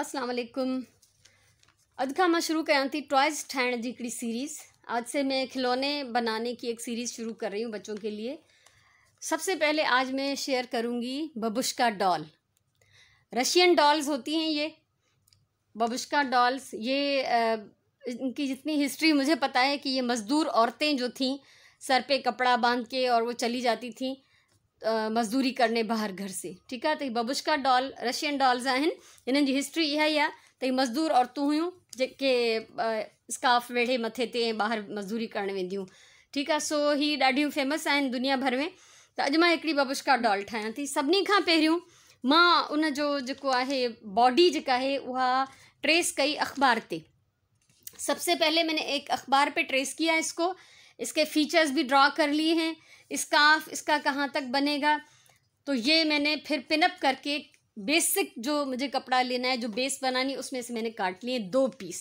अस्सलाम वालेकुम अदखा मैं शुरू कयां थी टॉयज़ ठाहिण जी सीरीज़ आज से मैं खिलौने बनाने की एक सीरीज़ शुरू कर रही हूँ बच्चों के लिए सबसे पहले आज मैं शेयर करूँगी बबुश्का डॉल रशियन डॉल्स होती हैं ये बबुश्का डॉल्स ये आ, इनकी जितनी हिस्ट्री मुझे पता है कि ये मज़दूर औरतें जो थीं सर पे कपड़ा बांध के और वो चली जाती थीं मज़दूरी करने बाहर घर से ठीक है त तो babushka babushka doll Russian dolls आहिनि हिननि जी हिस्ट्री यह ई आहे तो मज़दूर औरतूँ हुयूं जेके स्काफ वेढ़े मथे ते बाहर मज़दूरी करणु वेंदियूं ठीक है सो ही ॾाढियूं फेमस आज दुनिया भर में तो अज मैं हिकिड़ी बबुश्का डॉल ठाया थी सभी का पहिरियों मां जो जेको आहे बॉडी जेका है उहा ट्रेस कई अख़बार ते सबसे पहले मैंने एक अखबार पे ट्रेस किया इसको इसके फीचर्स भी ड्रॉ कर लिए हैं स्काफ इसका कहाँ तक बनेगा तो ये मैंने फिर पिनअप करके बेसिक जो मुझे कपड़ा लेना है जो बेस बनानी उसमें से मैंने काट लिए दो पीस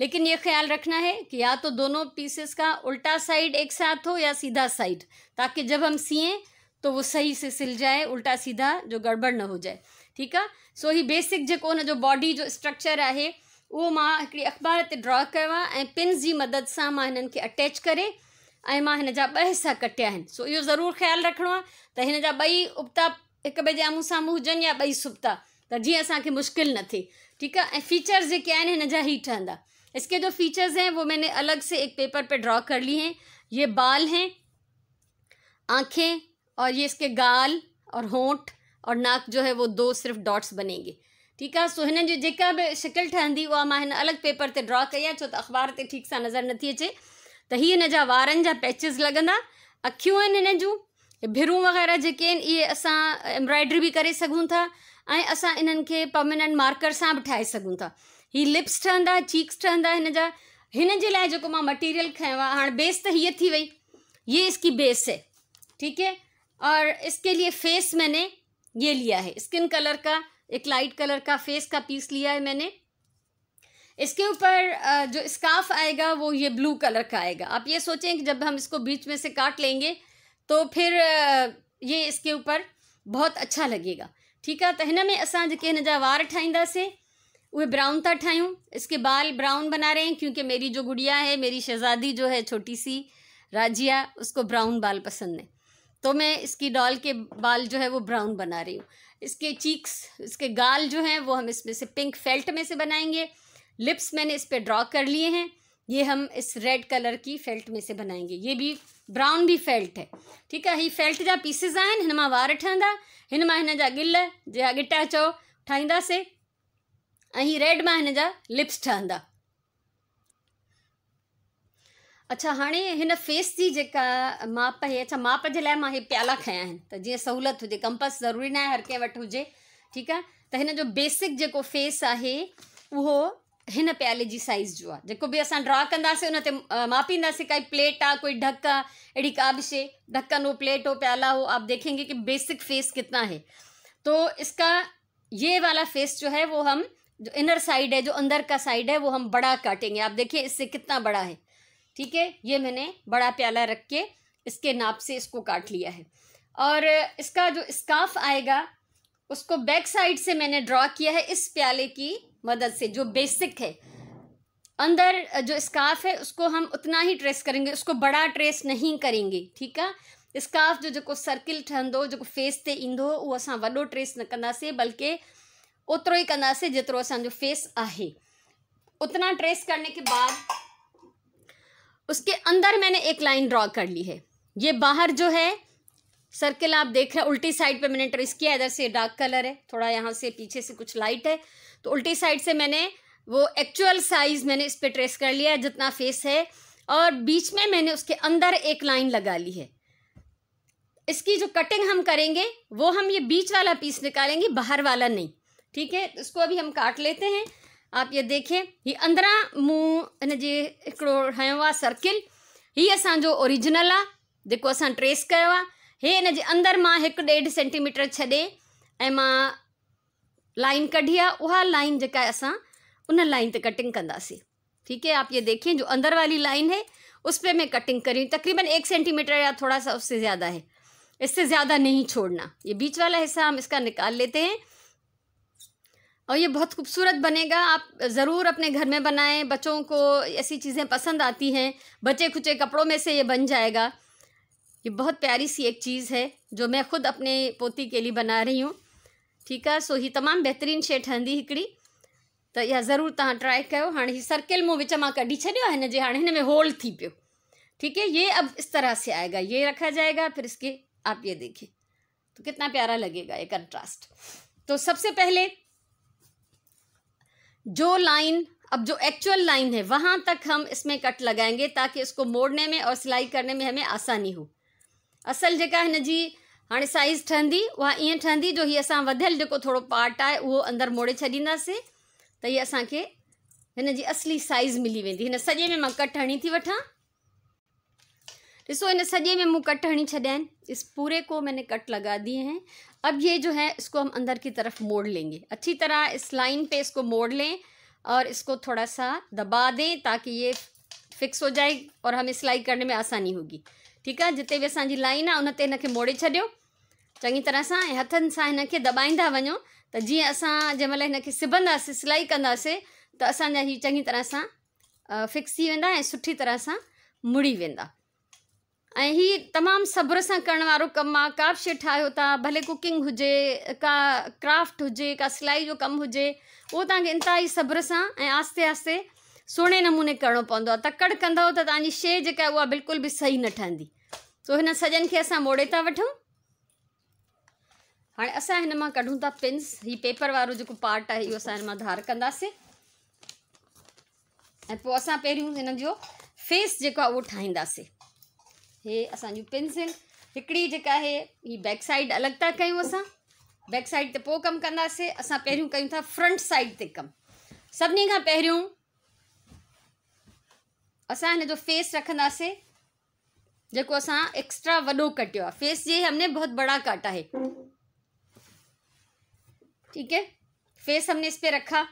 लेकिन ये ख्याल रखना है कि या तो दोनों पीसेस का उल्टा साइड एक साथ हो या सीधा साइड ताकि जब हम सिएं तो वो सही से सिल जाए उल्टा सीधा जो गड़बड़ ना हो जाए ठीक है सो ही बेसिक जो हुन जो बॉडी जो स्ट्रक्चर है वो माँ अख़बार ते ड्रॉ करवा पिन की मदद से मां हिननि अटैच करें ऐं मां हिन कटिया सो यो जरूर ख्याल रखो आहे उबता एक बे जे आमू सामू हुजन या बई सुबता तो जी अस मुश्किल न थे ठीक है फीचर्स जेके इन जहाँ ही ठहंदा इसके जो फीचर्स हैं वो मैंने अलग से एक पेपर पे ड्रॉ कर ली हैं ये बाल हैं आँखें और ये इसके गाल और होंठ और नाक जो है वो दो सिर्फ डॉट्स बनेंगे ठीक है सो इन जी जेका बि शिकिल ठहंदी वह मां पेपर से ड्रॉ कई छो तो अख़बार से ठीक से नज़र नी अचे त हीअ इन जा वारनि जा पैचिस लॻंदा अखियूं आहिनि हिन जूं भिरूं वग़ैरह जेके आहिनि इहे असां एम्ब्रॉयडरी बि करे सघूं था ऐं असां इन्हनि खे मार्कर सां बि ठाहे सघूं था ही लिप्स ठहंदा चीक्स ठहंदा हिन जा हिन जे लाइ जेको मां मटेरियल खयो आहे हाणे बेस त हीअ थी वई ये इसकी बेस है ठीक है और इसके लिए फेस मैंने ये लिया है स्किन कलर का एक लाइट कलर का फेस का पीस लिया है मैंने इसके ऊपर जो स्काफ आएगा वो ये ब्लू कलर का आएगा आप ये सोचें कि जब हम इसको बीच में से काट लेंगे तो फिर ये इसके ऊपर बहुत अच्छा लगेगा ठीक है तो हिन में असा जो हिन जा वार से उहे ब्राउन था ठाँ इसके बाल ब्राउन बना रहे हैं क्योंकि मेरी जो गुड़िया है मेरी शहजादी जो है छोटी सी राजिया उसको ब्राउन बाल पसंद है तो मैं इसकी डॉल के बाल जो है वो ब्राउन बना रही हूँ इसके चीक्स इसके गाल जो हैं वो हम इसमें से पिंक फेल्ट में से बनाएंगे लिप्स मैंने इस पर ड्रॉ कर लिए हैं ये हम इस रेड कलर की फेल्ट में से बनाएंगे ये भी ब्राउन भी फेल्ट है ठीक है ही फेल्ट जा पीसिस आहिनि हिन मां वार ठहंदा हिन मां हिन जा गिल जे गिटा चओ ठाहींदासीं से अही रेड मां हिन जा लिप्स ठहंदा अच्छा हाँ हिन फेस जी जेका माप है अच्छा माप जे लाइ मां प्याला खयां आहिनि त जीअं सहूलियत हुजे कंपस ज़रूरी ना है हर कंहिं वटि हुजे ठीकु आहे त हिन जो बेसिक जेको फेस है वो हिन प्याले जी साइज़ जो आहे जेको बि असां ड्रा कंदासीं उन ते मापींदासीं काई प्लेट आहे कोई ढक आहे अहिड़ी का भी शे ढक्कन हो प्लेट हो प्याला हो आप देखेंगे कि बेसिक फेस कितना है तो इसका ये वाला फेस जो है वो हम जो इनर साइड है जो अंदर का साइड है वो हम बड़ा काटेंगे आप देखिए इससे कितना बड़ा है ठीक है ये मैंने बड़ा प्याला रख के इसके नाप से इसको काट लिया है और इसका जो स्काफ आएगा उसको बैक साइड से मैंने ड्रॉ किया है इस प्याले की मदद से जो बेसिक है अंदर जो स्काफ है उसको हम उतना ही ट्रेस करेंगे उसको बड़ा ट्रेस नहीं करेंगे ठीक है स्काफ जो जो सर्किल ठहंदो जो फेस से ईंदो वो अस वो ट्रेस न कंदासीं बल्कि ओतरो ही कंदासीं जो असो फेस है उतना ट्रेस करने के बाद उसके अंदर मैंने एक लाइन ड्रॉ कर ली है ये बाहर जो है सर्किल आप देख रहे हैं उल्टी साइड पे मैंने ट्रेस किया इधर से डार्क कलर है थोड़ा यहाँ से पीछे से कुछ लाइट है तो उल्टी साइड से मैंने वो एक्चुअल साइज़ मैंने इस पर ट्रेस कर लिया है जितना फेस है और बीच में मैंने उसके अंदर एक लाइन लगा ली है इसकी जो कटिंग हम करेंगे वो हम ये बीच वाला पीस निकालेंगे बाहर वाला नहीं ठीक है इसको अभी हम काट लेते हैं आप ये देखें ये अंदरा मुँह जी है सर्किल ही असो ओरिजिनल आ देखो असां ट्रेस कयो हे इन जे अंदर मां एक डेढ़ सेंटीमीटर छदे मां लाइन कढी आहे उहा लाइन जेका उन लाइन ते कटिंग कंदासीं ठीक है आप ये देखें जो अंदर वाली लाइन है उस पर मैं कटिंग करी तकरीबन एक सेंटीमीटर या थोड़ा सा उससे ज़्यादा है इससे ज़्यादा नहीं छोड़ना ये बीच वाला हिस्सा हम इसका निकाल लेते हैं और ये बहुत खूबसूरत बनेगा आप ज़रूर अपने घर में बनाएं बच्चों को ऐसी चीज़ें पसंद आती हैं बचे खुचे कपड़ों में से ये बन जाएगा ये बहुत प्यारी सी एक चीज़ है जो मैं खुद अपने पोती के लिए बना रही हूँ ठीक है सो ही तमाम बेहतरीन शे ठहंदी हिकिड़ी तो यह ज़रूर तुम ट्राई कयो हाँ हीअ सर्किल में विच में कढी छो है हाँ इन में होल थी पो ठीक है ये अब इस तरह से आएगा ये रखा जाएगा फिर इसके आप ये देखिए तो कितना प्यारा लगेगा ये कंट्रास्ट तो सबसे पहले जो लाइन अब जो एक्चुअल लाइन है वहाँ तक हम इसमें कट लगाएंगे ताकि इसको मोड़ने में और सिलाई करने में हमें आसानी हो असल जेका हिन जी हाँ साइज़ ठहंदी वह इं ठहंदी जो ये असां वधियल जेको पार्ट है वो अंदर मोड़े छदींदे तो ये असं हिन जी असली साइज़ मिली वी सजे में कट हणी थी वहाँ ऐसो इन सजे में मुँह कट हणी छद इस पूरे को मैंने कट लगा दिए हैं अब ये जो है इसको हम अंदर की तरफ मोड़ लेंगे अच्छी तरह इस लाइन पे इसको मोड़ लें और इसको थोड़ा सा दबा दें ताकि ये फिक्स हो जाए और हमें सिलाई करने में आसानी होगी ठीक है जिते भी असि लाइन आहे उनते ते मोड़े छॾियो चंगी तरह से हथन से इनके दबाइंदा दॿाईंदा तो जी अस जैमल इनके सिबंदा सिलाई कंदासीं तो असांजा हीअ चंगी तरह से फिक्स थी वेंदा सुठी तरह से मुड़ी वा ऐं तमाम सब्र से करो कम का बि शइ भले कुकिंग हुए का क्राफ्ट हुए का सिलाई जो कम हुए वो तक तव्हांखे ही सब्र से आस्ते आस्ते सुहिणे नमूने करिणो पवंदो आहे तकड़ि कंदव त तव्हांजी शइ जेका आहे उहा बिल्कुलु बि सही न ठहंदी सो तो हिन सॼनि खे असां मोड़े था वठूं हाणे असां हिन मां कढूं था पिन्स हीउ पेपर वारो जेको पार्ट आहे इहो असां हिन मां धार कंदासीं ऐं पोइ असां पहिरियों हिन जो फेस जेको आहे उहो ठाहींदासीं हे असांजूं पिन्स आहिनि हिकिड़ी जेका आहे हीअ बैक साइड अलॻि था कयूं असां बैक साइड ते पोइ कमु कंदासीं असां पहिरियों कयूं था फ्रंट साइड ते कमु सभिनी खां पहिरियों असां इन जो फेस रखे जो अस एक्स्ट्रा वो कटो फेस ये हमने बहुत बड़ा काटा है ठीक है फेस हमने इस पे रखा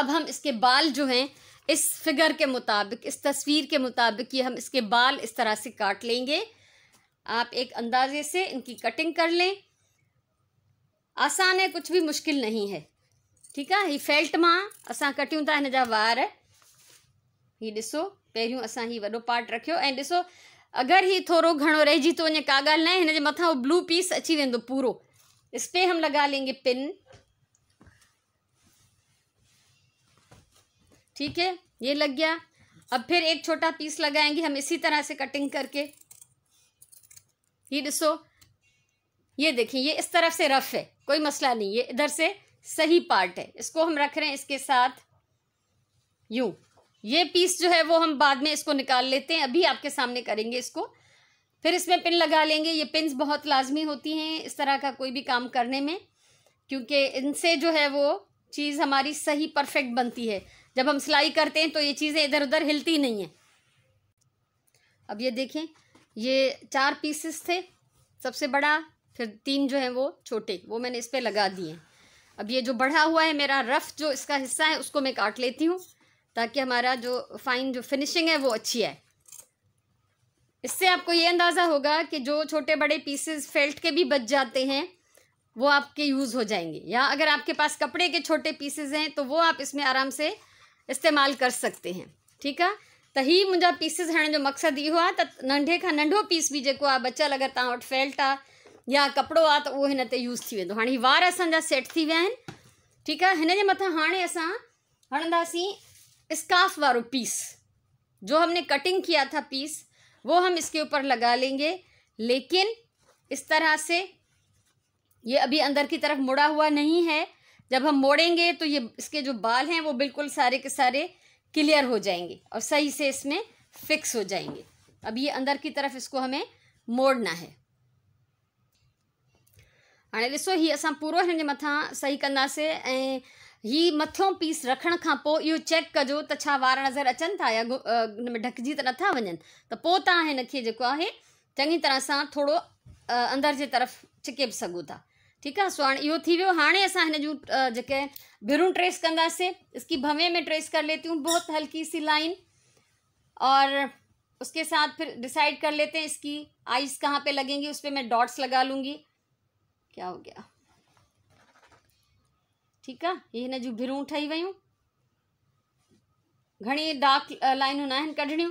अब हम इसके बाल जो हैं इस फिगर के मुताबिक इस तस्वीर के मुताबिक ये हम इसके बाल इस तरह से काट लेंगे आप एक अंदाजे से इनकी कटिंग कर लें आसान है कुछ भी मुश्किल नहीं है ठीक है ये फेल्ट में अस कटियूं था हिन वार हीअ ॾिसो पहिरियों असां हीउ वॾो पार्ट रखियो ऐं ॾिसो अगरि हीउ थोरो घणो रहिजी थो वञे का ॻाल्हि न आहे हिन जे मथां उहो ब्लू पीस अची वेंदो पूरो इस पे हम लगा लेंगे पिन ठीक है ये लग गया अब फिर एक छोटा पीस लगाएंगे हम इसी तरह से कटिंग करके ये दिसो ये देखिए ये इस तरफ से रफ है कोई मसला नहीं ये इधर से सही पार्ट है इसको हम रख रहे हैं इसके साथ यूं ये पीस जो है वो हम बाद में इसको निकाल लेते हैं अभी आपके सामने करेंगे इसको फिर इसमें पिन लगा लेंगे ये पिन बहुत लाजमी होती हैं इस तरह का कोई भी काम करने में क्योंकि इनसे जो है वो चीज़ हमारी सही परफेक्ट बनती है जब हम सिलाई करते हैं तो ये चीज़ें इधर उधर हिलती नहीं हैं अब ये देखें ये चार पीसेस थे सबसे बड़ा फिर तीन जो है वो छोटे वो मैंने इस पर लगा दिए अब ये जो बढ़ा हुआ है मेरा रफ़ जो इसका हिस्सा है उसको मैं काट लेती हूँ ताकि हमारा जो फाइन जो फिनिशिंग है वो अच्छी है इससे आपको ये अंदाज़ा होगा कि जो छोटे बड़े पीसेस फेल्ट के भी बच जाते हैं वो आपके यूज़ हो जाएंगे या अगर आपके पास कपड़े के छोटे पीसेज हैं तो वो आप इसमें आराम से इस्तेमाल कर सकते हैं ठीक है तो ही मुझे पीसिस हणण जो मकसद ये हुआ त नंढे का नंढो पीस भी जो बचल अगर तुम तव्हां फेल्ट आ या कपड़ो आ तो वह यूज़ थी वो हाँ वार असा सेट थी वह ठीक है इन मत हाँ अस हणंदी स्काफ वारो पीस जो हमने कटिंग किया था पीस वो हम इसके ऊपर लगा लेंगे लेकिन इस तरह से ये अभी अंदर की तरफ मुड़ा हुआ नहीं है जब हम मोड़ेंगे तो ये इसके जो बाल हैं वो बिल्कुल सारे के सारे क्लियर हो जाएंगे और सही से इसमें फिक्स हो जाएंगे अब ये अंदर की तरफ इसको हमें मोड़ना है हाँ ऐसो ही अस पूरा मथा सही कंदासीं ही मथों पीस रखण खां पोइ इहो चेक कजो त छा वार नज़र अचनि था या हुन में ढकिजी त नथा वञनि त पोइ तव्हां जेको आहे चङी तरह सां थोरो अंदरि जे तरफ़ छिके बि सघो था ठीकु आहे सो हाणे इहो थी वियो हाणे असां हिन जूं जेके भिरूं ट्रेस कंदासीं इसकी भवे में ट्रेस कर लेती हूँ बहुत हल्की सी लाइन और उसके साथ फिर डिसाइड कर लेते हैं इसकी आइज़ कहाँ पे लगेंगी उस पर मैं डॉट्स लगा लूँगी क्या हो गया ठीक है ये जो भिरू ठही व्यू घणी डार्क लाइनूं कढ़णी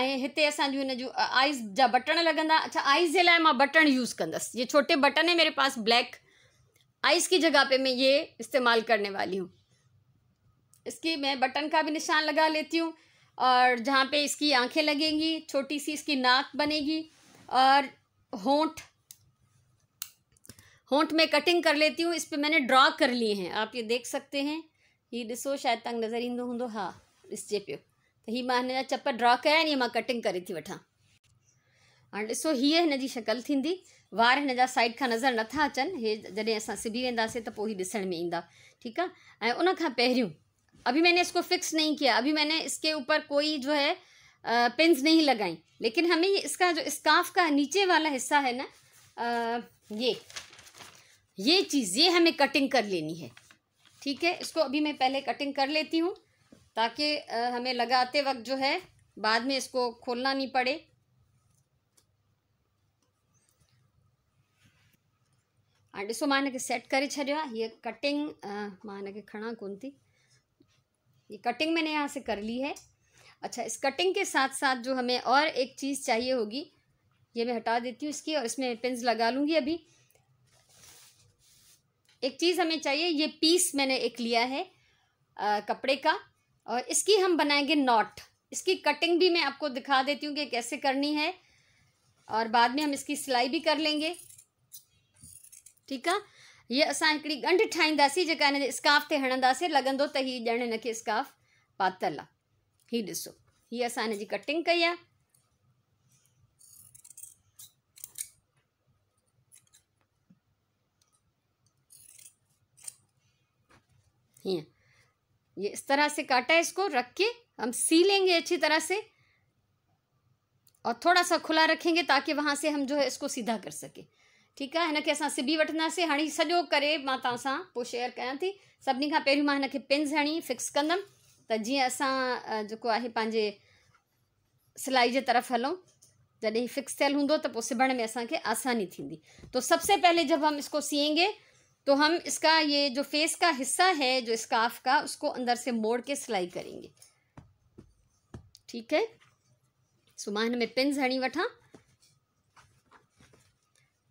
आहिनि इतने ऐं इन जो आइज़ ज बटन लगंदा अच्छा आइज़ के लिए बटन यूज़ कंदसि ये छोटे बटन है मेरे पास ब्लैक आइज़ की जगह पे मैं ये इस्तेमाल करने वाली हूँ इसकी मैं बटन का भी निशान लगा लेती हूँ और जहाँ पे इसकी आंखें लगेंगी छोटी सी इसकी नाक बनेगी और होंठ होंठ में कटिंग कर लेती हूँ इस पर मैंने ड्रॉ कर लिए हैं आप ये देख सकते हैं ये ऐसो शायद तंग नज़र ईंदो हों हाँ ॾिसिजे पे तो हीअ मां ने चप ड्रॉ कया नहीं कटिंग करी थी वठां हाँ ऐसो हीअ हिन जी वार साइड का नज़र ना अचन ये जैसे असां सिबी वेंदासीं तो ऐसा में इंदा ठीक है और उनखां अभी मैंने इसको फिक्स नहीं किया अभी मैंने इसके ऊपर कोई जो है पिंस नहीं लगाई लेकिन हमें इसका जो स्काफ का नीचे वाला हिस्सा है ना ये ये चीज़ ये हमें कटिंग कर लेनी है ठीक है इसको अभी मैं पहले कटिंग कर लेती हूँ ताकि हमें लगाते वक्त जो है बाद में इसको खोलना नहीं पड़े ऐसो मां के सेट कर छो ये कटिंग मां के खड़ा कौन थी ये कटिंग मैंने यहाँ से कर ली है अच्छा इस कटिंग के साथ साथ जो हमें और एक चीज़ चाहिए होगी ये मैं हटा देती हूँ इसकी और इसमें पिंस लगा लूँगी अभी एक चीज़ हमें चाहिए ये पीस मैंने एक लिया है आ, कपड़े का और इसकी हम बनाएंगे नॉट इसकी कटिंग भी मैं आपको दिखा देती हूँ कि कैसे करनी है और बाद में हम इसकी सिलाई भी कर लेंगे ठीक है ये असां गंढ ॻंढि ठाहींदासीं जेका स्काफ से हणंदे लॻंदो तो हीअ ॼण इनके स्काफ पातल आहे हीअ ॾिसो हीअ कटिंग कई है हैं ये इस तरह से काटा है इसको रख के हम सी लेंगे अच्छी तरह से और थोड़ा सा खुला रखेंगे ताकि वहाँ से हम जो है इसको सीधा कर सके ठीक है इनके असा सिबी वा से सॼो सजो कर शेयर क्या थी सभी का पैर मां इनके पिन्स हणी फिक्स कदम त जीअं असां जेको सिलाई के तरफ़ हलों जैसे फिक्स थियल हों तो सिबण में असानी आसानी तो सबसे पहले जब हम इसको सीएंगे तो हम इसका ये जो फेस का हिस्सा है जो स्काफ का उसको अंदर से मोड़ के सिलाई करेंगे ठीक है सो में पिन हणी वा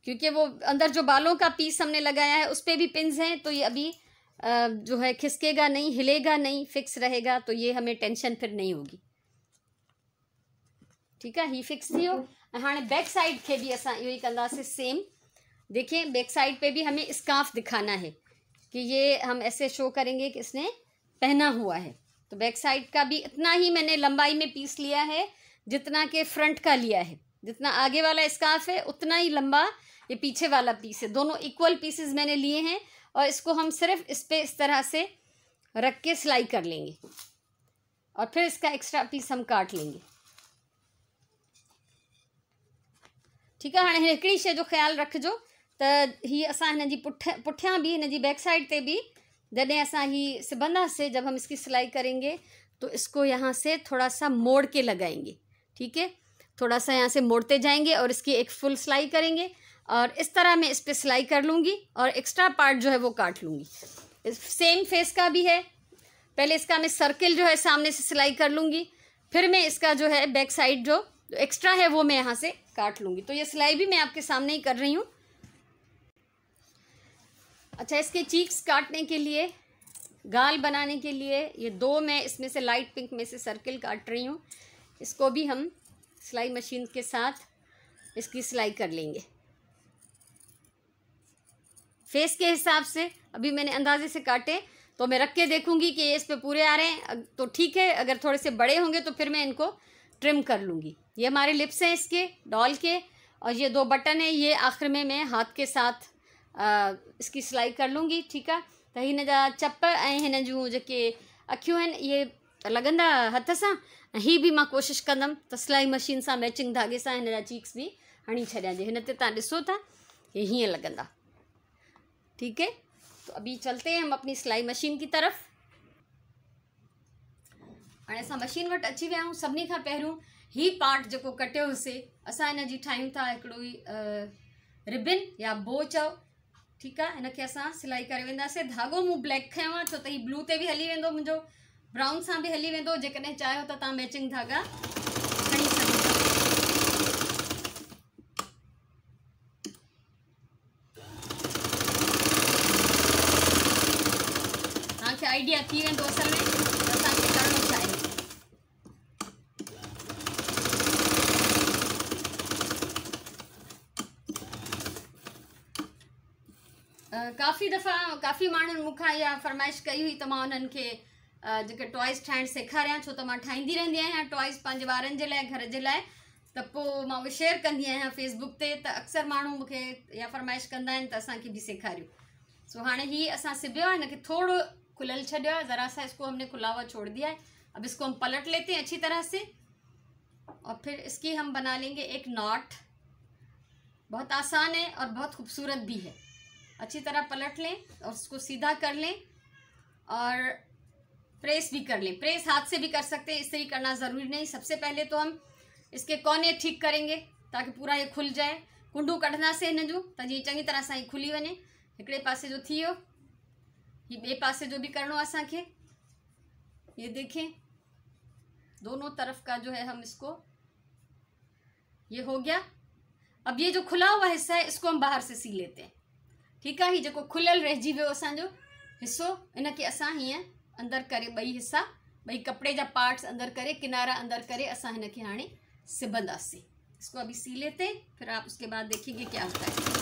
क्योंकि वो अंदर जो बालों का पीस हमने लगाया है उस पर भी पिंस हैं तो ये अभी जो है खिसकेगा नहीं हिलेगा नहीं फिक्स रहेगा तो ये हमें टेंशन फिर नहीं होगी ठीक है ही फिक्स थी हाँ बैक साइड के भी अस यही ई सेम देखिए बैक साइड पे भी हमें स्काफ दिखाना है कि ये हम ऐसे शो करेंगे कि इसने पहना हुआ है तो बैक साइड का भी इतना ही मैंने लंबाई में पीस लिया है जितना के फ्रंट का लिया है जितना आगे वाला स्काफ है उतना ही लंबा ये पीछे वाला पीस है दोनों इक्वल पीसेस मैंने लिए हैं और इसको हम सिर्फ इस पर इस तरह से रख के सिलाई कर लेंगे और फिर इसका एक्स्ट्रा पीस हम काट लेंगे ठीक है हाँ हिकड़ी शे जो ख्याल जो त हीअ असां हिन जी पुठ पुठियां बि हिन जी बैक साइड ते बि जॾहिं असां हीअ सिबंदासीं जब हम इसकी सिलाई करेंगे तो इसको यहाँ से थोड़ा सा मोड़ के लगाएंगे ठीक है थोड़ा सा यहाँ से मोड़ते जाएंगे और इसकी एक फुल सिलाई करेंगे और इस तरह मैं इस पर सिलाई कर लूँगी और एक्स्ट्रा पार्ट जो है वो काट लूँगी सेम फेस का भी है पहले इसका मैं सर्किल जो है सामने से सिलाई कर लूँगी फिर मैं इसका जो है बैक साइड जो एक्स्ट्रा है वो मैं यहाँ से काट लूँगी तो ये सिलाई भी मैं आपके सामने ही कर रही हूँ अच्छा इसके चीक्स काटने के लिए गाल बनाने के लिए ये दो मैं इसमें से लाइट पिंक में से सर्किल काट रही हूँ इसको भी हम सिलाई मशीन के साथ इसकी सिलाई कर लेंगे फेस के हिसाब से अभी मैंने अंदाजे से काटे तो मैं रख के देखूंगी कि ये इस पे पूरे आ रहे हैं तो ठीक है अगर थोड़े से बड़े होंगे तो फिर मैं इनको ट्रिम कर लूँगी ये हमारे लिप्स हैं इसके डॉल के और ये दो बटन है ये आखिर में मैं हाथ के साथ इसकी सिलाई कर लूँगी ठीक है तो इन जहाँ चप ऐं जो जो जेके अखियूं आहिनि हथ सा हि भी मैं कोशिश कदम तो सिलाई मशीन से मैचिंग धागे से इन चीक्स भी हणी छॾियां जे ते तव्हां था ये हीअं लॻंदा ठीक है तो अभी चलते हैं हम अपनी सिलाई मशीन की तरफ हाँ अस मशीन वट अची वह सभी का पैरों ही पार्ट जो कटो हुए असा इन जी था रिबिन या बो चओ ठीक है हिनखे अस सिलाई कर वेंदासीं धागो मूं ब्लैक खयों छो त हीउ ब्लू ते बि हली वेंदो मुंहिंजो ब्राउन सां बि हली वेंदो जेकॾहिं चाहियो त तो तव्हां मैचिंग धागा खणी सघो तव्हांखे आइडिया थी वेंदो असल में काफ़ी दफ़ा काफ़ी माण्हुनि मूंखां इहा फरमाइश कई हुई त मां उन्हनि खे जेके टॉयज़ ठाहिणु सेखारियां छो त मां ठाहींदी रहंदी आहियां टॉयज़ पंहिंजे ॿारनि जे लाइ घर जे लाइ त पोइ मां उहे शेयर कंदी आहियां फेसबुक ते त अक्सर माण्हू मूंखे इहा फरमाइश कंदा आहिनि त असांखे बि सेखारियो सो हाणे हीअ असां सिबियो आहे हिनखे थोरो खुलियल छॾियो आहे ज़रा सा इसको हमने खुला हुआ छोड़ दिया है अब इसको हम पलट लेते हैं अच्छी तरह से और फिर इसकी हम बना लेंगे एक नॉट बहुत आसान है और बहुत खूबसूरत भी है अच्छी तरह पलट लें और उसको सीधा कर लें और प्रेस भी कर लें प्रेस हाथ से भी कर सकते हैं इस्त्री करना ज़रूरी नहीं सबसे पहले तो हम इसके कोने ठीक करेंगे ताकि पूरा ये खुल जाए कुंडू कढ़ना से इन जो त चंगी तरह से खुली वञे एक पासे जो थी ये बे ॿिए पासे जो भी करना असा के ये देखें दोनों तरफ का जो है हम इसको ये हो गया अब ये जो खुला हुआ हिस्सा है इसको हम बाहर से सी लेते हैं ठीक है हीउ जो खुल रह असो हिस्सो इनके अस असां अंदर कर बई हिस्सा बई कपड़े जा पार्ट्स अंदर कर किनारा अंदर कर अस हाँ सिबंदी इसको अभी सी लेते फिर आप उसके बाद देखेंगे क्या होता है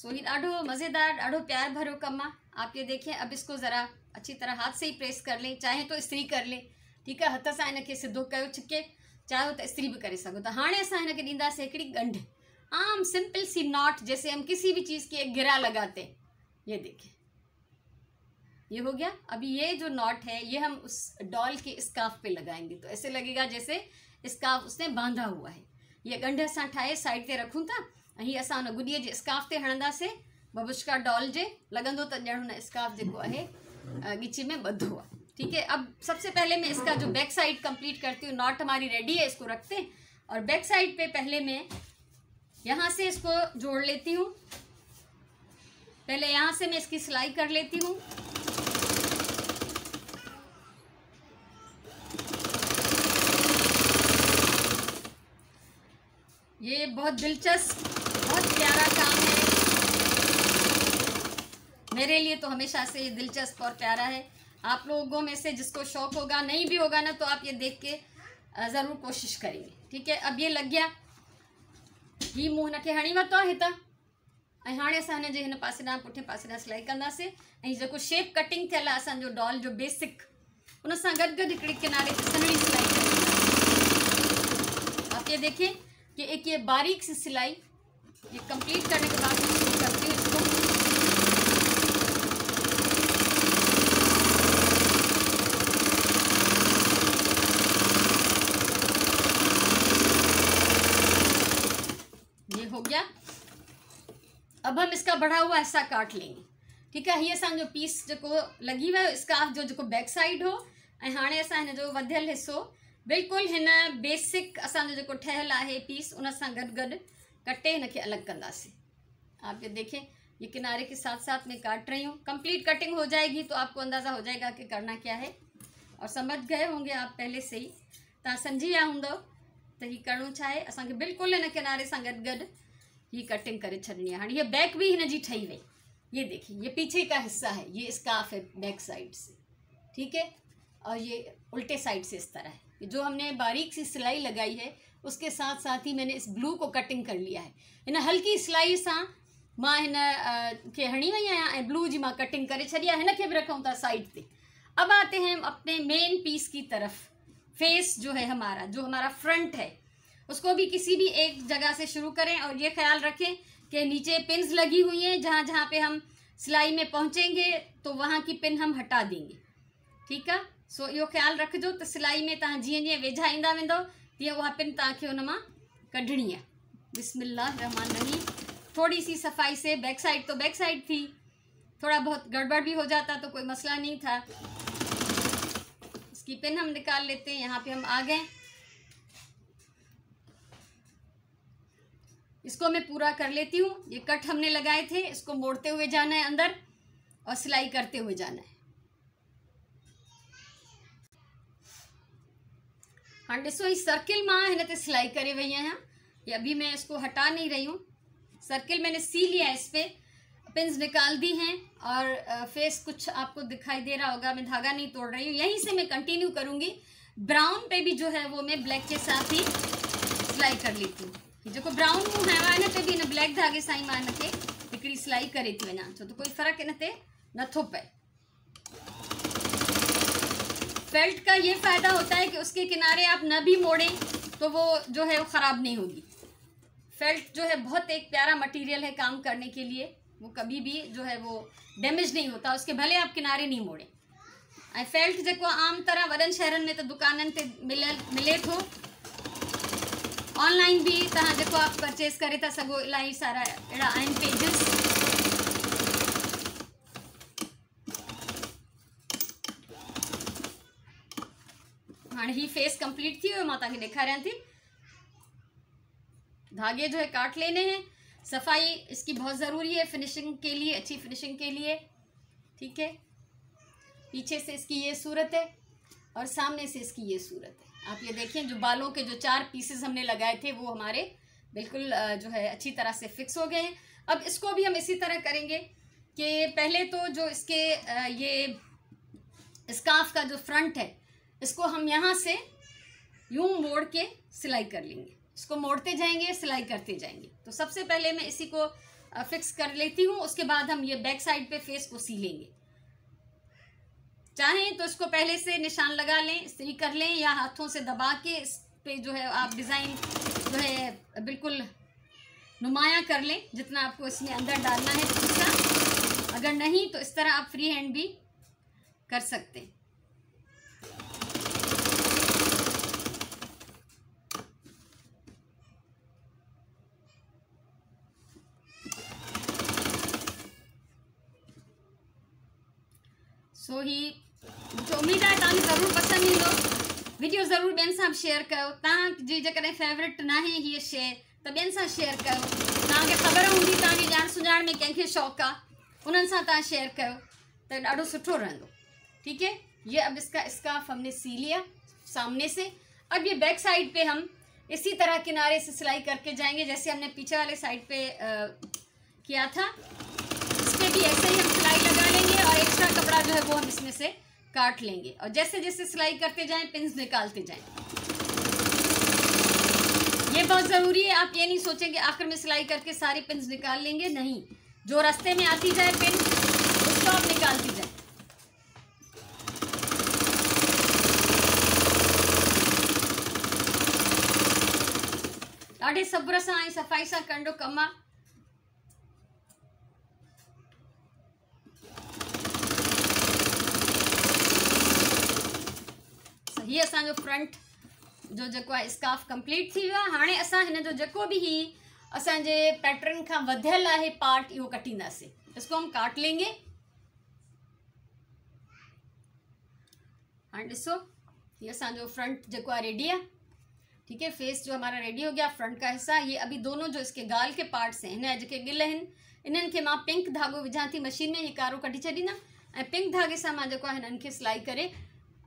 सो ही ढो मज़ेदार ढो प्यार भरो कम आप ये देखें अब इसको ज़रा अच्छी तरह हाथ से ही प्रेस कर लें चाहे तो इस्त्री कर लें ठीक है हथ से तो इनके सीधो कर छिके चाहे तो इसी भी कर सो तो हाँ अस इन ॾींदासीं हिकिड़ी आम सिंपल सी नॉट जैसे हम किसी भी चीज़ की एक गिरा लगाते ये देखिए ये हो गया अभी ये जो नॉट है ये हम उस डॉल के स्काफ पे लगाएंगे तो ऐसे लगेगा जैसे स्काफ उसने बांधा हुआ है ये गंढ असां साइड से रखूं था ऐं अस असां हुन स्काफ से हणंदे बबुश्का डॉल के लगन तो ॼण स्काफ जो है गिची में बधो है ठीक है अब सबसे पहले मैं इसका जो बैक साइड कंप्लीट करती हूँ नॉट हमारी रेडी है इसको रखते हैं और बैक साइड पे पहले मैं यहाँ से इसको जोड़ लेती हूँ पहले यहाँ से मैं इसकी सिलाई कर लेती हूँ ये बहुत दिलचस्प बहुत प्यारा काम है मेरे लिए तो हमेशा से ये दिलचस्प और प्यारा है आप लोगों में से जिसको शौक होगा नहीं भी होगा ना तो आप ये देख के ज़रूर कोशिश करेंगे ठीक है अब ये लग गया ही मुँह के हणी वरितो आहे त ऐं हाणे असां हिन सिलाई कंदासीं शेप कटिंग थे असो डॉल जो बेसिक उन गडी किनारे सिलाई आप ये देखें कि एक ये बारीक सी सिलाई ये कंप्लीट करने के बाद करती इसका बढ़ा हुआ ऐसा काट लेंगे ठीक है ये असो पीस जो लगी हुआ स्काफ जो जो बैक साइड हो हाँ अस इन हिन जो वधियल हिसो बेसिक असो जो ठहल है पीस उन गड गड कटे इनके अलग कंदासीं आप ये देखें ये किनारे के साथ साथ मैं काट रही हूँ कंप्लीट कटिंग हो जाएगी तो आपको अंदाज़ा हो जाएगा कि करना क्या है और समझ गए होंगे आप पहले से ही तुम समझी विया हूंदव तो ये करण चाहे आहे बिल्कुल इन किनारे से गड गड़ ये कटिंग करे छनी हाँ ये बैक भी इन जी ठही वही ये देखिए ये पीछे का हिस्सा है ये स्काफ है बैक साइड से ठीक है और ये उल्टे साइड से इस तरह है जो हमने बारीक सी सिलाई लगाई है उसके साथ साथ ही मैंने इस ब्लू को कटिंग कर लिया है इन हल्की सिलाई सा माँ इन के हणी वही आया ब्लू जी माँ कटिंग करे छी आहे हिन भी रखूँ था साइड से अब आते हैं हम अपने मेन पीस की तरफ फेस जो है हमारा जो हमारा फ्रंट है उसको भी किसी भी एक जगह से शुरू करें और ये ख्याल रखें कि नीचे पिन लगी हुई हैं जहाँ जहाँ पे हम सिलाई में पहुँचेंगे तो वहाँ की पिन हम हटा देंगे ठीक है सो इहो ख्याल रखिजो तो सिलाई में तव्हां जी जी वेझा ईंदा वेंदो तीअं पिन तक उन मां कढणी आहे बिस्मिल्ला रहमान रहीम थोड़ी सी सफाई से बैक साइड तो बैक साइड थी थोड़ा बहुत गड़बड़ भी हो जाता तो कोई मसला नहीं था इसकी पिन हम निकाल लेते हैं यहाँ पे हम आ गए इसको मैं पूरा कर लेती हूँ ये कट हमने लगाए थे इसको मोड़ते हुए जाना है अंदर और सिलाई करते हुए जाना है हाँ डिसो ये सर्किल है ना तो सिलाई करे हुई है ये अभी मैं इसको हटा नहीं रही हूँ सर्किल मैंने सी लिया है इस पर पिंस निकाल दी हैं और फेस कुछ आपको दिखाई दे रहा होगा मैं धागा नहीं तोड़ रही हूँ यहीं से मैं कंटिन्यू करूँगी ब्राउन पे भी जो है वो मैं ब्लैक के साथ ही सिलाई कर लेती हूँ जो ब्राउन हुयो है हिन ते ब्लैक धागे से ही मां सिलाई करे थी वहाँ छो तो तो कोई फर्क इन नो पे पए का ये फ़ायदा होता है कि उसके किनारे आप न भी मोड़ें तो वो जो है वो ख़राब नहीं होगी फेल्ट जो है बहुत एक प्यारा मटेरियल है काम करने के लिए वो कभी भी जो है वो डैमेज नहीं होता उसके भले आप किनारे नहीं मोड़ें फेल्ट जो आम तरह वन शहर में तो दुकान मिले मिले तो ऑनलाइन भी तुम जेको आप परचेस करे था सघो इलाही सारा अड़ा आहिनि पेजिस हाँ हीअ फेस कंप्लीट थी वियो मां तव्हांखे थी धागे जो है काट लेने हैं सफाई इसकी बहुत ज़रूरी है फिनिशिंग के लिए अच्छी फिनिशिंग के लिए ठीक है पीछे से इसकी ये सूरत है और सामने से इसकी ये सूरत है आप ये देखिए जो बालों के जो चार पीसेस हमने लगाए थे वो हमारे बिल्कुल जो है अच्छी तरह से फिक्स हो गए हैं अब इसको भी हम इसी तरह करेंगे कि पहले तो जो इसके ये स्काफ का जो फ्रंट है इसको हम यहाँ से यूं मोड़ के सिलाई कर लेंगे इसको मोड़ते जाएंगे सिलाई करते जाएंगे तो सबसे पहले मैं इसी को फिक्स कर लेती हूँ उसके बाद हम ये बैक साइड पे फेस को सी लेंगे चाहें तो इसको पहले से निशान लगा लें सही कर लें या हाथों से दबा के इस पे जो है आप डिज़ाइन जो है बिल्कुल नुमाया कर लें जितना आपको इसमें अंदर डालना है उसका अगर नहीं तो इस तरह आप फ्री हैंड भी कर सकते हैं So ही तो उम्मीद है तुम जरूर पसंद ईंदो वीडियो जरूर बेन सा शेयर कर फेवरेट ना ही ये शे तो बेन सां शेयर कर ख़बर होंगी तव्हांजी जान सुण में कंखे शौक़ आ शेयर कर तो ढो सुठो रो ठीक है ये अब इसका स्काफ हमने सी लिया सामने से अब ये बैक साइड पे हम इसी तरह किनारे से सिलाई करके जाएंगे जैसे हमने पीछे वाले साइड पे आ, किया था इस पर भी ऐसे ही हम सिलाई लगा लेंगे और एक्स्ट्रा कपड़ा जो है वो हम इसमें से काट लेंगे और जैसे जैसे सिलाई करते जाएं पिंस निकालते जाएं ये बहुत ज़रूरी है आप ये नहीं सोचेंगे आखिर में सिलाई करके सारी पिंस निकाल लेंगे नहीं जो रास्ते में आती जाए पिन उसको आप निकालती जाए ढे सब्र सां ऐं सफ़ाई से कंडो कमा ये असो फ्रंट जो जो है स्काफ कंप्लीट थी हाँ आहे जो भी बि ही पैटर्न का वधियल है पार्ट इो कटींदासीं इसको हम काट लेंगे हाँ ऐसो ये असो फ्रंट जो है रेडी है ठीक है फेस जो हमारा रेडी हो गया फ्रंट का हिस्सा ये अभी दोनों जो इसके गाल के पार्ट्स हैं इन जो गिल इन इन्हनि पिंक धागो विझां थी मशीन में ये कारो कटी छॾींदमि ए पिंक धागे से सिलाई करें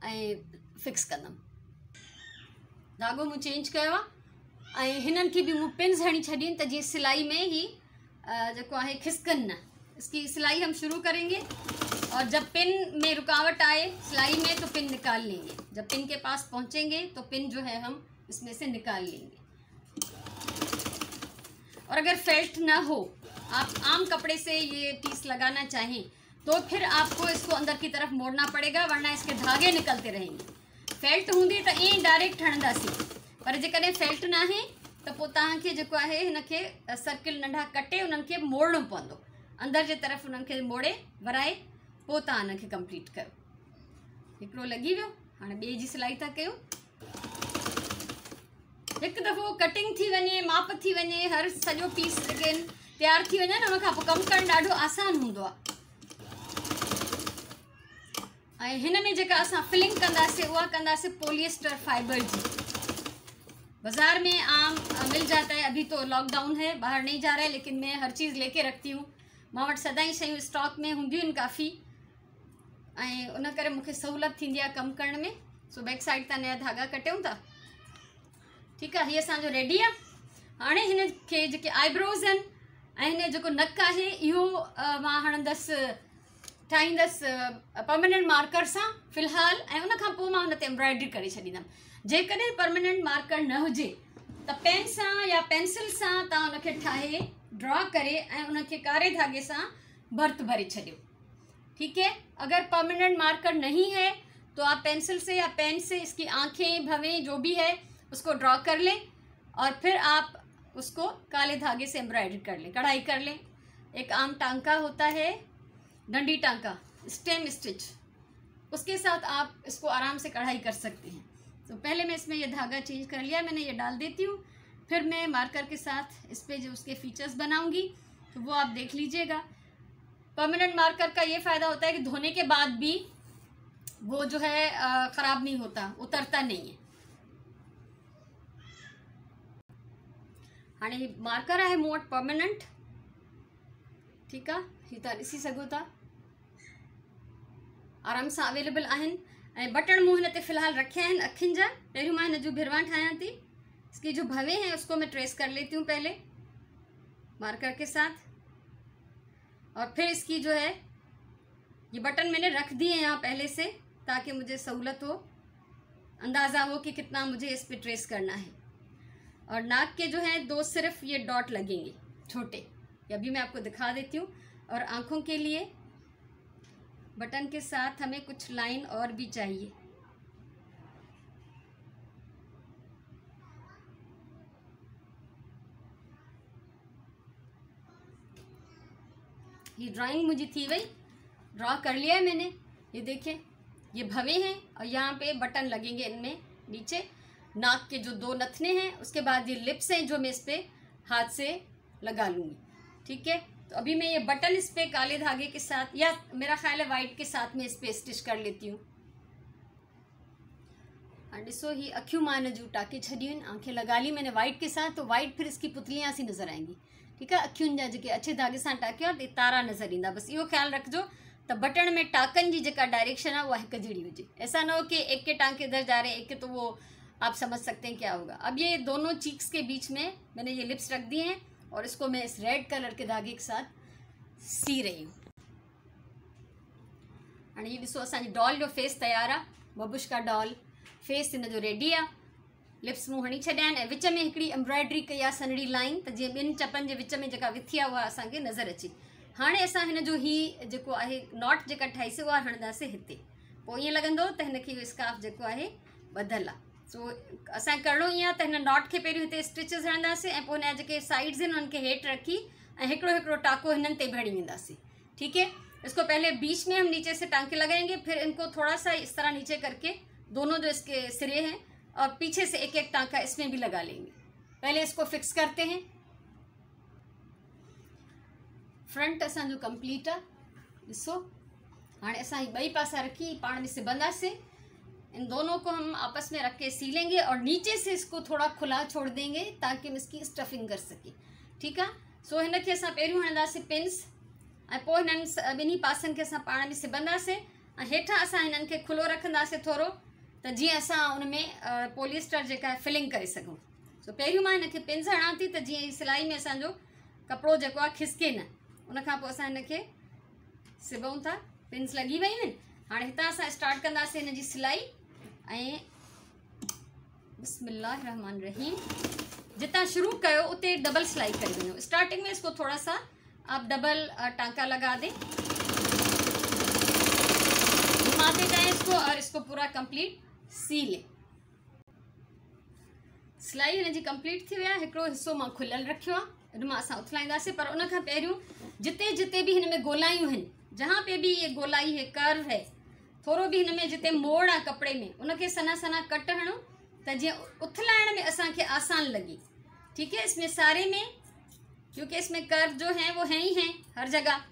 फिक्स कदम धागो मु चेंज किया भी मु पिन्स हणी छॾियूं तो त सिलाई में ही जो है खिसकन न इसकी सिलाई हम शुरू करेंगे और जब पिन में रुकावट आए सिलाई में तो पिन निकाल लेंगे जब पिन के पास पहुंचेंगे तो पिन जो है हम इसमें से निकाल लेंगे और अगर फेल्ट ना हो आप आम कपड़े से ये पीस लगाना चाहें तो फिर आपको इसको अंदर की तरफ मोड़ना पड़ेगा वरना इसके धागे निकलते रहेंगे फेल्ट होंगी तो ये डायरेक्ट हणंदासीं पर जैसे फेल्ट ना है तो पोइ तव्हांखे जेको आहे सर्किल नंढा कटे उन्हनि मोड़ो पवन अंदर अंदरि तरफ़ उन्हनि मोड़े भराए तो तव्हां कंप्लीट करो एक लगी वो हाँ बे की सिलाई था क्यों एक दफ़ो कटिंग थी वे माप थी वे हर सॼो पीस जेके आहिनि थी वञनि उन कम पोइ आसान होंगे અહીં મે જે આસા ફિલિંગ કરદાસે વો કંદાસે પોલીએસ્ટર ફાઈબર જી બજાર મે આમ مل જાતા હે અભી તો લોકડાઉન હે બહાર નઈ જા રહે લેકિન મે હર ચીઝ લેકે રખતી હું માવટ સદાઈ સહી સ્ટૉક મે હુંધી અનકાફી એ ઉના કરે મુખે સહુલત થિનિયા કામ કરને મે સો બેક સાઈડ તા નયા ધાગા કટે ઉતા ઠીક આ હી આસા જો રેડી આ આને હન કે જે આઈબ્રોઝન આને જો નક આ હે યો મા હણદસ ठाहींदसि परमानेंट मार्कर सां फ़िलहाल उन उनखां पोइ मां हुन ते एम्ब्रॉयडरी करे छॾींदमि जेकॾहिं परमानेंट मार्कर न हो त पेन से या पेंसिल से तव्हां हुनखे ठाहे ड्रॉ करे ऐं कारे धागे से हाँ, भर्त भरे छॾियो ठीक है अगर परमानेंट मार्कर नहीं है तो आप पेंसिल से या पेन से इसकी आंखें भवें जो भी है उसको ड्रॉ कर लें और फिर आप उसको काले धागे से एम्ब्रॉयडरी कर लें कढ़ाई कर लें एक आम टांका होता है डंडी टांका स्टेम स्टिच उसके साथ आप इसको आराम से कढ़ाई कर सकते हैं तो पहले मैं इसमें यह धागा चेंज कर लिया मैंने ये डाल देती हूँ फिर मैं मार्कर के साथ इस पर जो उसके फीचर्स बनाऊँगी तो वो आप देख लीजिएगा परमानेंट मार्कर का ये फ़ायदा होता है कि धोने के बाद भी वो जो है ख़राब नहीं होता उतरता नहीं है ये हाँ मार्कर है मोट परमानेंट ठीक है हीअ था आराम से अवेलेबल बटन ऐं बटण मूं हिन ते फ़िलहालु रखिया आहिनि अखियुनि जा पहिरियों भिरवा ठाया थी इसकी जो भवे हैं उसको मैं ट्रेस कर लेती हूँ पहले मार्कर के साथ और फिर इसकी जो है ये बटन मैंने रख दिए हैं यहाँ पहले से ताकि मुझे सहूलत हो अंदाज़ा हो कि कितना मुझे इस पर ट्रेस करना है और नाक के जो है दो सिर्फ ये डॉट लगेंगे छोटे अभी मैं आपको दिखा देती हूँ और आँखों के लिए बटन के साथ हमें कुछ लाइन और भी चाहिए ये ड्राइंग मुझे थी भाई ड्रॉ कर लिया है मैंने ये देखें ये भवे हैं और यहाँ पे बटन लगेंगे इनमें नीचे नाक के जो दो नथने हैं उसके बाद ये लिप्स हैं जो मैं इस पर हाथ से लगा लूँगी ठीक है तो अभी मैं ये बटन इस पर काले धागे के साथ या मेरा ख्याल है वाइट के साथ में इस पर स्टिच कर लेती हूँ ॾिसो ही अखियूं मां जूटा के टाके हुई आंखें लगा ली मैंने वाइट के साथ तो वाइट फिर इसकी पुतलियाँ सी नज़र आएंगी ठीक है अखियुनि जा जेके अच्छे धागे से टाकियो और तारा नज़र इंदा बस इहो ख्याल रखो तो बटन में टाकन की जो डायरेक्शन है वह एक जड़ी हुई ऐसा न हो कि एक के टाँके इधर जा रहे हैं एक के तो वो आप समझ सकते हैं क्या होगा अब ये दोनों चीक्स के बीच में मैंने ये लिप्स रख दिए हैं और इसको मैं इस रेड कलर के धागे के साथ सी रही हूँ ये हीअ ॾिसो डॉल जो फेस तैयार आहे बबुश्का डॉल फेस इन जो रेडी आ लिप्स मूं हणी छॾिया विच में हिकिड़ी एम्ब्रॉयडरी कई सनड़ी लाइन तो जो बिन चपनि के विच में विथी विथिया उहा असांखे नज़र अचे हाणे असां ही जो है नॉट जेका ठाहीसीं उहा हणंदासीं हिते पोइ ईअं लॻंदो त हिन स्काफ जो है बधल आ सो अस करो ही नॉट के पहिरियों हिते स्टिचिस हणंदी ऐं साइड्स आहिनि रखी एड़ो टाको इन भरी भणी ठीक है इसको पहले बीच में हम नीचे से टांके लगाएंगे फिर इनको थोड़ा सा इस तरह नीचे करके दोनों जो इसके सिरे हैं और पीछे से एक एक टांका इसमें भी लगा लेंगे पहले इसको फिक्स करते हैं फ्रंट असो कंप्लीट आसो हाँ अस बई पासा रखी पा में सिबंदासीं इन दोनों को हम आपस में रख के लेंगे और नीचे से इसको थोड़ा खुला छोड़ देंगे ताकि हम इसकी स्टफिंग कर सके ठीक है सो इन खे असां पहिरियों हणंदासीं पिन्स इन बिन्हीं पास के पासनि पा में सिबंदासीं ऐं अस इन खुलो रखंदासीं थोड़ो तो जीअं अस उन में पोलिएस्टर जो फिलिंग कर सकूँ सो पहिरियों में इन पिन्स हणा थी तो जी तो सिलाई में असो कपड़ो जो आहे खिसके न उन पोइ असां था पिन्स लगी वही हाँ इतना हितां स्टार्ट कंदासीं सिलाई એ બismillah रहमान रहीम जित्ता શરુ કયો ઉતે ડબલ સ્લાઈ કરી દઉ સ્ટાર્ટિંગ મે ઇસકો થોડા સા આપ ડબલ ટાંકા લગા દે માતે જાય ઇસકો আর ઇસકો પૂરા કમ્પ્લીટ સી લે સ્લાઈ એનજી કમ્પ્લીટ થિયા હકરો હિસો માં ખુલલ રખ્યો આ રમાસા ઓથલાઈંદા સે પર ઉન કા પહેર્યું જતે જતે ભી હન મે ગોલાય હૈ જહા પે ભી એ ગોલાય હૈ કર હૈ थोड़ा भी हिन में जिते मोड़ आ कपड़े में उनके सना सना कट हणो तो जो उथलाण में के आसान लगी ठीक है इसमें सारे में क्योंकि इसमें कर्व जो हैं वो हैं ही हैं हर जगह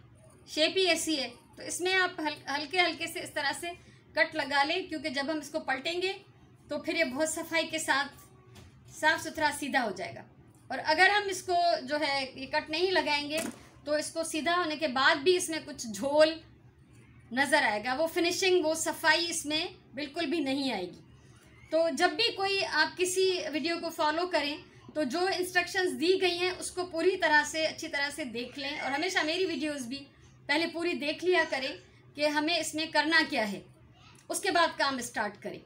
शेप ही ऐसी है तो इसमें आप हल, हल्के हल्के से इस तरह से कट लगा लें क्योंकि जब हम इसको पलटेंगे तो फिर ये बहुत सफाई के साथ साफ सुथरा सीधा हो जाएगा और अगर हम इसको जो है ये कट नहीं लगाएंगे तो इसको सीधा होने के बाद भी इसमें कुछ झोल नज़र आएगा वो फिनिशिंग वो सफाई इसमें बिल्कुल भी नहीं आएगी तो जब भी कोई आप किसी वीडियो को फॉलो करें तो जो इंस्ट्रक्शंस दी गई हैं उसको पूरी तरह से अच्छी तरह से देख लें और हमेशा मेरी वीडियोस भी पहले पूरी देख लिया करें कि हमें इसमें करना क्या है उसके बाद काम स्टार्ट करें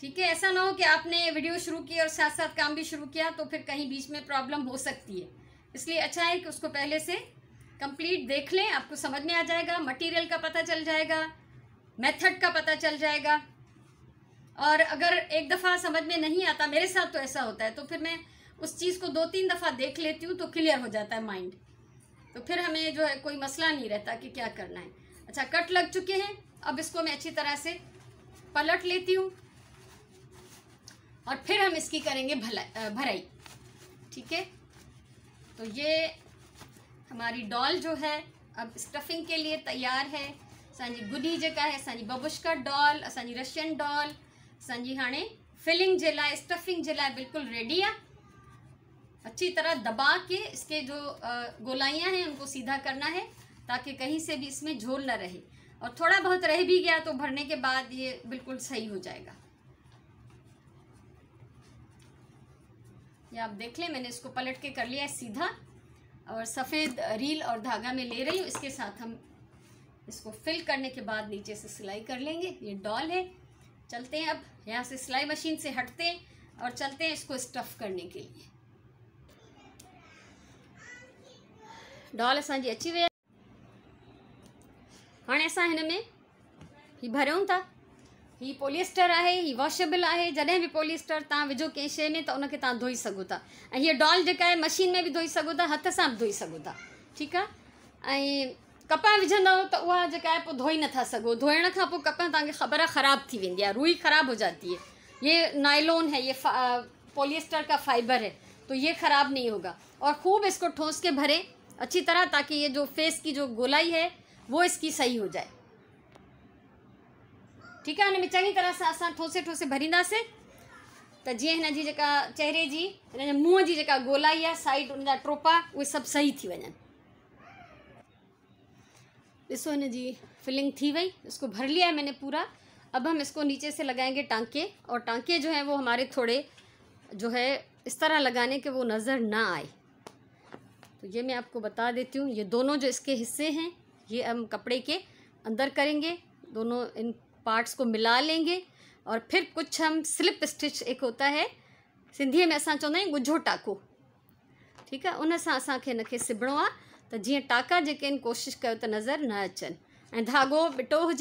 ठीक है ऐसा ना हो कि आपने वीडियो शुरू की और साथ साथ काम भी शुरू किया तो फिर कहीं बीच में प्रॉब्लम हो सकती है इसलिए अच्छा है कि उसको पहले से कंप्लीट देख लें आपको समझ में आ जाएगा मटेरियल का पता चल जाएगा मेथड का पता चल जाएगा और अगर एक दफ़ा समझ में नहीं आता मेरे साथ तो ऐसा होता है तो फिर मैं उस चीज़ को दो तीन दफ़ा देख लेती हूँ तो क्लियर हो जाता है माइंड तो फिर हमें जो है कोई मसला नहीं रहता कि क्या करना है अच्छा कट लग चुके हैं अब इसको मैं अच्छी तरह से पलट लेती हूँ और फिर हम इसकी करेंगे भलाई भराई ठीक है तो ये हमारी डॉल जो है अब स्टफिंग के लिए तैयार है असि गुडी जो है असि बबुश्का डॉल असि रशियन डॉल असि हाँ फिलिंग के लिए स्टफिंग के लिए बिल्कुल रेडी है अच्छी तरह दबा के इसके जो गोलाइयाँ हैं उनको सीधा करना है ताकि कहीं से भी इसमें झोल ना रहे और थोड़ा बहुत रह भी गया तो भरने के बाद ये बिल्कुल सही हो जाएगा ये आप देख लें मैंने इसको पलट के कर लिया है सीधा और सफ़ेद रील और धागा में ले रही हूँ इसके साथ हम इसको फिल करने के बाद नीचे से सिलाई कर लेंगे ये डॉल है चलते हैं अब यहाँ से सिलाई मशीन से हटते हैं और चलते हैं इसको स्टफ़ करने के लिए डॉल असांजी अची है हाँ असा हिन में ही भरूँ था ही पोलिएस्टर है ही वॉशेबल है जैसे भी पोलिस्टर तुम विझो कें शे में तो उनके तुम धोई सो ये डॉल जो है मशीन में भी धोई सोता हथ से भी धोई सोता ठीक है आहे ऐं तो वह जो धोई ना सो धोण का पोइ तक ख़बर खराब थी वी रूई रुई हो जाती है ये नायलोन है ये पोलिएस्टर का फाइबर है तो ये ख़राब नहीं होगा और खूब इसको ठोस के भरें अच्छी तरह ताकि ये जो फेस की जो गोलाई है वो इसकी सही हो जाए ठीक है उनमें चंगी तरह से असा ठोसे ठोसे भरीदे तो जी जेका चेहरे जी मुँह की जो गोलाई है साइड उन ट्रोपा टोपा सब सही थी वन ऐसो इन फिलिंग थी वही इसको भर लिया है मैंने पूरा अब हम इसको नीचे से लगाएंगे टांके और टांके जो हैं वो हमारे थोड़े जो है इस तरह लगाने के वो नज़र ना आए तो ये मैं आपको बता देती हूँ ये दोनों जो इसके हिस्से हैं ये हम कपड़े के अंदर करेंगे दोनों इन पार्ट्स को मिला लेंगे और फिर कुछ हम स्लिप स्टिच एक होता है सिंधी में अस चवंदा गुझो टाको ठीक है उन असा असांखे हिनखे सिबणो तो आहे हाँ, त टाका जेके कोशिश कर तो नज़र न अचन ए धागो बिटो हो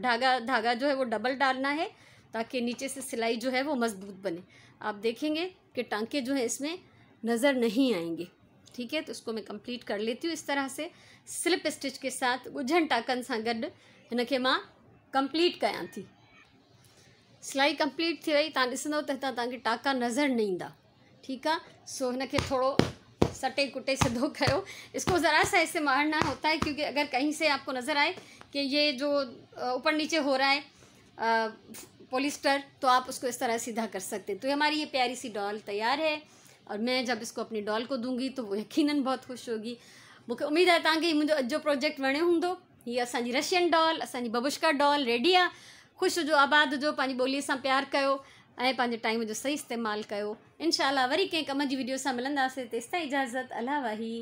धागा धागा जो है वो डबल डालना है ताकि नीचे से सिलाई जो है वो मजबूत बने आप देखेंगे कि टांके जो है इसमें नज़र नहीं आएंगे ठीक है तो उसको मैं कंप्लीट कर लेती हूँ इस तरह से स्लिप स्टिच के साथ गुझन टाकन से गड इनके कंप्लीट कयां थी सिलाई कंप्लीट थी वई तुम तो त टाका नज़र न ईंदा ठीक है सो इनके थोड़ा थोड़ो सटे कुटे सिद्धो करो इसको ज़रा सा ऐसे मारना होता है क्योंकि अगर कहीं से आपको नज़र आए कि ये जो ऊपर नीचे हो रहा है पोलिस्टर तो आप उसको इस तरह सीधा कर सकते हैं तो हमारी ये प्यारी सी डॉल तैयार है और मैं जब इसको अपनी डॉल को दूंगी तो वो यकीनन बहुत खुश होगी मुख्य उम्मीद है तक मुझे अॼु प्रोजेक्ट वणियो होंगे हीअ असांजी रशियन डॉल असांजी बबुशिकर डॉल रेडी आहे ख़ुशि हुजो आबाद हुजो पंहिंजी ॿोलीअ सां प्यारु कयो ऐं पंहिंजे टाइम जो सही इस्तेमालु कयो इनशाला वरी कंहिं कम जी वीडियो असां मिलंदासीं तेसिताईं इजाज़त अलाह वाही